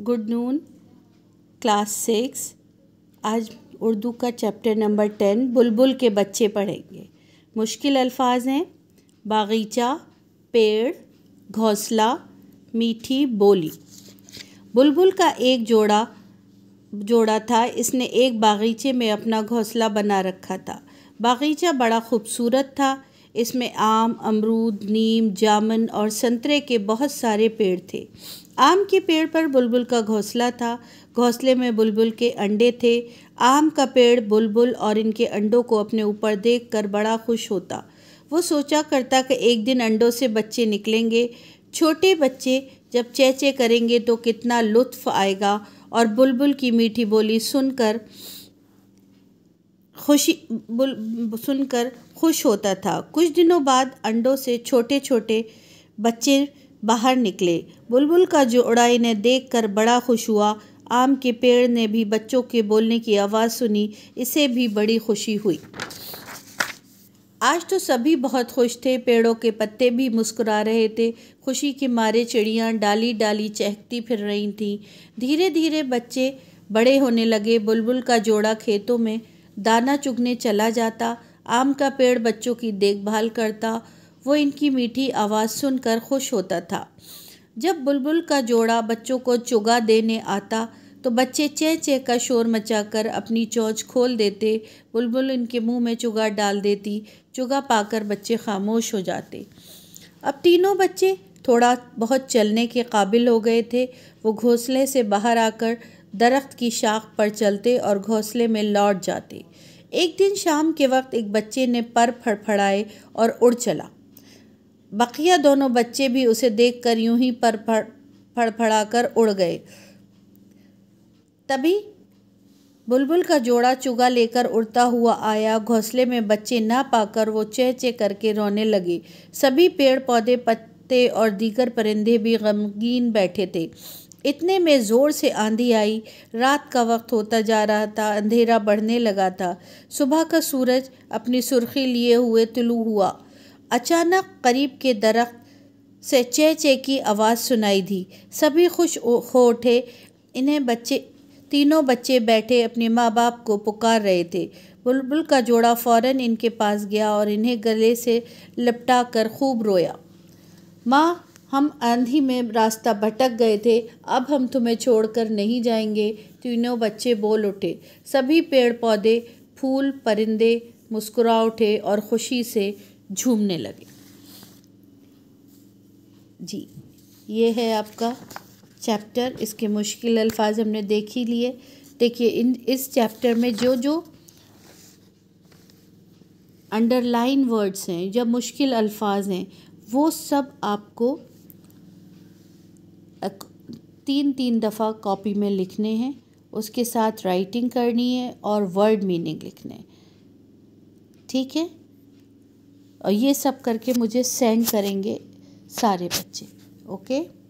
good noon class six आज उर्दू का chapter number ten बुलबुल के बच्चे पढ़ेंगे मुश्किल अल्फाज हैं बागीचा पेड़ घोंसला मीठी बोली बुलबुल का एक जोड़ा जोड़ा था इसने एक बागीचे में अपना घोंसला बना रखा था बागीचा बड़ा खूबसूरत था इसमें आम अमरूद नीम जामन और संतरे के बहुत सारे पेड़ थे आम के पेड़ पर बुलबुल का घोंसला था घोंसले में बुलबुल के अंडे थे आम का पेड़ बुलबुल और इनके अंडों को अपने ऊपर देख कर बड़ा खुश होता वो सोचा करता कि एक दिन अंडों से बच्चे निकलेंगे छोटे बच्चे जब चेचे करेंगे तो कितना लुत्फ आएगा और बुलबुल की मीठी बोली सुनकर खुशी बुल सुनकर खुश होता था कुछ दिनों बाद अंडों से छोटे छोटे बच्चे बाहर निकले बुलबुल का जोड़ा इन्हें देखकर बड़ा खुश हुआ आम के पेड़ ने भी बच्चों के बोलने की आवाज़ सुनी इसे भी बड़ी खुशी हुई आज तो सभी बहुत खुश थे पेड़ों के पत्ते भी मुस्कुरा रहे थे खुशी के मारे चिड़ियाँ डाली डाली चहकती फिर रही थीं धीरे धीरे बच्चे बड़े होने लगे बुलबुल का जोड़ा खेतों में दाना चुगने चला जाता आम का पेड़ बच्चों की देखभाल करता वो इनकी मीठी आवाज़ सुनकर खुश होता था जब बुलबुल का जोड़ा बच्चों को चुगा देने आता तो बच्चे चे चे का शोर मचाकर अपनी चौच खोल देते बुलबुल इनके मुंह में चुगा डाल देती चुगा पाकर बच्चे खामोश हो जाते अब तीनों बच्चे थोड़ा बहुत चलने के काबिल हो गए थे वो घोंसले से बाहर आकर दरख्त की शाख पर चलते और घोंसले में लौट जाते एक दिन शाम के वक्त एक बच्चे ने पर फड़फड़ाए और उड़ चला बकिया दोनों बच्चे भी उसे देखकर यूं ही पर फड़फड़ा कर उड़ गए तभी बुलबुल का जोड़ा चुगा लेकर उड़ता हुआ आया घोंसले में बच्चे ना पाकर वो चह चह करके रोने लगे सभी पेड़ पौधे पत्ते और दीगर परिंदे भी गमगीन बैठे थे इतने में ज़ोर से आंधी आई रात का वक्त होता जा रहा था अंधेरा बढ़ने लगा था सुबह का सूरज अपनी सुर्खी लिए हुए तुलू हुआ अचानक करीब के दरख्त से चे चे की आवाज़ सुनाई दी सभी खुश हो उठे इन्हें बच्चे तीनों बच्चे बैठे अपने माँ बाप को पुकार रहे थे बुलबुल का जोड़ा फौरन इनके पास गया और इन्हें गले से लपटा कर खूब रोया माँ हम आंधी में रास्ता भटक गए थे अब हम तुम्हें छोड़कर नहीं जाएंगे तीनों बच्चे बोल उठे सभी पेड़ पौधे फूल परिंदे मुस्कुरा उठे और खुशी से झूमने लगे जी ये है आपका चैप्टर इसके मुश्किल अल्फाज हमने देख ही लिए देखिए इन इस चैप्टर में जो जो अंडरलाइन वर्ड्स हैं या मुश्किल अल्फाज हैं वो सब आपको तीन तीन दफ़ा कॉपी में लिखने हैं उसके साथ राइटिंग करनी है और वर्ड मीनिंग लिखने ठीक है और ये सब करके मुझे सेंड करेंगे सारे बच्चे ओके